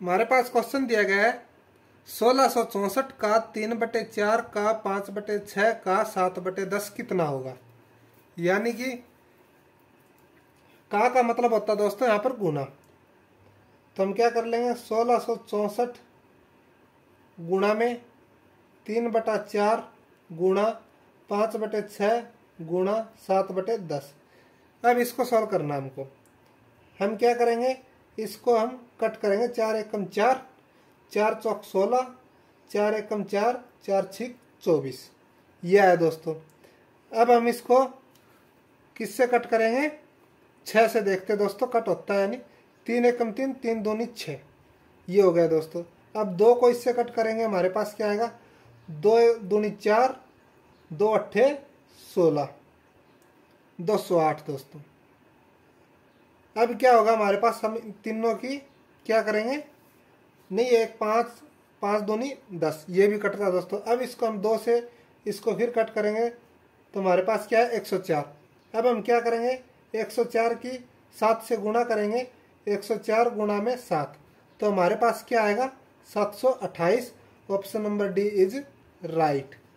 हमारे पास क्वेश्चन दिया गया है सोलह का तीन बटे चार का पाँच बटे छः का सात बटे दस कितना होगा यानी कि का का मतलब होता है दोस्तों यहाँ पर गुना तो हम क्या कर लेंगे सोलह गुणा में तीन बटा चार गुणा पाँच बटे छः गुणा सात बटे दस अब इसको सॉल्व करना हमको हम क्या करेंगे इसको हम कट करेंगे चार एकम चार चार चौक सोलह चार एकम चार चार छिक चौबीस यह आया दोस्तों अब हम इसको किससे कट करेंगे छः से देखते दोस्तों कट होता है यानी तीन एकम तीन तीन दूनी छः ये हो गया दोस्तों अब दो को इससे कट करेंगे हमारे पास क्या आएगा दो दूनी चार दो अट्ठे सोलह दो सौ आठ दोस्तों अब क्या होगा हमारे पास हम तीनों की क्या करेंगे नहीं एक पाँच पाँच नहीं दस ये भी कट रहा दोस्तों अब इसको हम दो से इसको फिर कट करेंगे तो हमारे पास क्या है एक सौ चार अब हम क्या करेंगे एक सौ चार की सात से गुणा करेंगे एक सौ चार गुणा में सात तो हमारे पास क्या आएगा सात सौ अट्ठाईस option number D is right